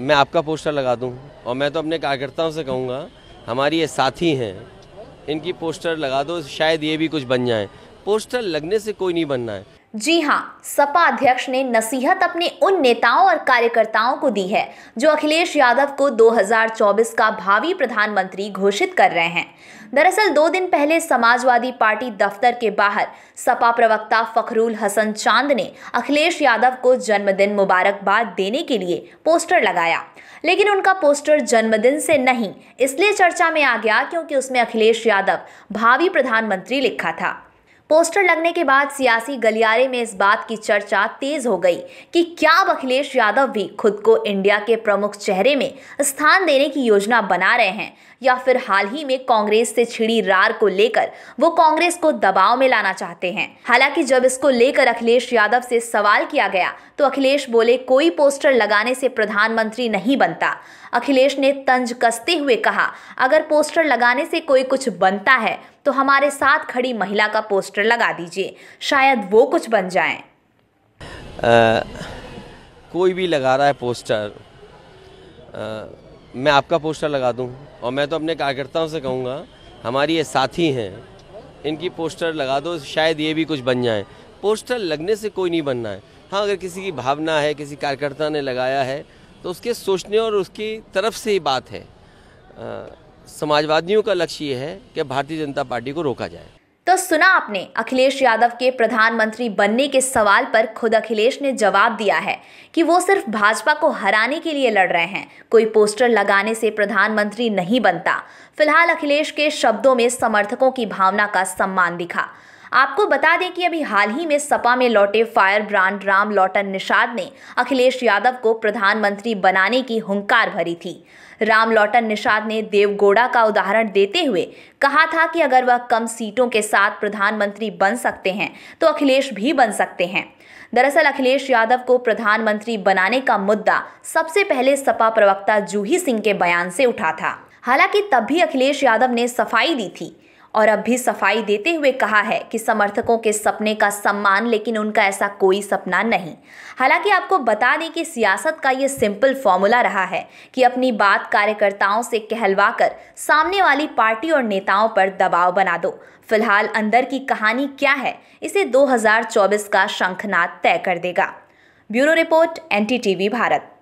मैं आपका पोस्टर लगा दूं और मैं तो अपने कार्यकर्ताओं से कहूँगा हमारी ये साथी हैं इनकी पोस्टर लगा दो शायद ये भी कुछ बन जाए पोस्टर लगने से कोई नहीं बनना है जी हाँ सपा अध्यक्ष ने नसीहत अपने उन नेताओं और कार्यकर्ताओं को दी है जो अखिलेश यादव को 2024 का भावी प्रधानमंत्री घोषित कर रहे हैं दरअसल दो दिन पहले समाजवादी पार्टी दफ्तर के बाहर सपा प्रवक्ता फखरुल हसन चांद ने अखिलेश यादव को जन्मदिन मुबारकबाद देने के लिए पोस्टर लगाया लेकिन उनका पोस्टर जन्मदिन से नहीं इसलिए चर्चा में आ गया क्योंकि उसमें अखिलेश यादव भावी प्रधानमंत्री लिखा था पोस्टर लगने के बाद सियासी गलियारे में इस बात की चर्चा तेज हो गई कि क्या अब अखिलेश यादव भी खुद को इंडिया के प्रमुख चेहरे में स्थान देने की योजना बना रहे हैं या फिर हाल ही में कांग्रेस से छिड़ी रार को लेकर वो कांग्रेस को दबाव में लाना चाहते हैं हालांकि जब इसको लेकर अखिलेश यादव से सवाल किया गया तो अखिलेश बोले कोई पोस्टर लगाने से प्रधानमंत्री नहीं बनता अखिलेश ने तंज कसते हुए कहा अगर पोस्टर लगाने से कोई कुछ बनता है तो हमारे साथ खड़ी महिला का पोस्टर लगा दीजिए शायद वो कुछ बन जाए कोई भी लगा रहा है पोस्टर आ, मैं आपका पोस्टर लगा दूं और मैं तो अपने कार्यकर्ताओं से कहूँगा हमारी ये साथी हैं इनकी पोस्टर लगा दो शायद ये भी कुछ बन जाए पोस्टर लगने से कोई नहीं बनना है हाँ अगर किसी की भावना है किसी कार्यकर्ता ने लगाया है तो उसके सोचने और उसकी तरफ से ही बात है आ, समाजवादियों का लक्ष्य ये है कि भारतीय जनता पार्टी को रोका जाए तो सुना आपने अखिलेश यादव के प्रधानमंत्री बनने के सवाल पर खुद अखिलेश ने जवाब दिया है कि वो सिर्फ भाजपा को हराने के लिए लड़ रहे हैं कोई पोस्टर लगाने से प्रधानमंत्री नहीं बनता फिलहाल अखिलेश के शब्दों में समर्थकों की भावना का सम्मान दिखा आपको बता दें कि अभी हाल ही में सपा में लौटे फायर ब्रांड राम लौटन निषाद ने अखिलेश यादव को प्रधानमंत्री बनाने की हुंकार भरी थी राम लौटन निषाद ने देवगोड़ा का उदाहरण देते हुए कहा था कि अगर वह कम सीटों के साथ प्रधानमंत्री बन सकते हैं तो अखिलेश भी बन सकते हैं दरअसल अखिलेश यादव को प्रधानमंत्री बनाने का मुद्दा सबसे पहले सपा प्रवक्ता जूही सिंह के बयान से उठा था हालांकि तब भी अखिलेश यादव ने सफाई दी थी और अब भी सफाई देते हुए कहा है कि समर्थकों के सपने का सम्मान लेकिन उनका ऐसा कोई सपना नहीं हालांकि आपको बता दें कि सियासत का ये सिंपल फॉर्मूला रहा है कि अपनी बात कार्यकर्ताओं से कहलवाकर सामने वाली पार्टी और नेताओं पर दबाव बना दो फिलहाल अंदर की कहानी क्या है इसे 2024 का शंखनाद तय कर देगा ब्यूरो रिपोर्ट एन भारत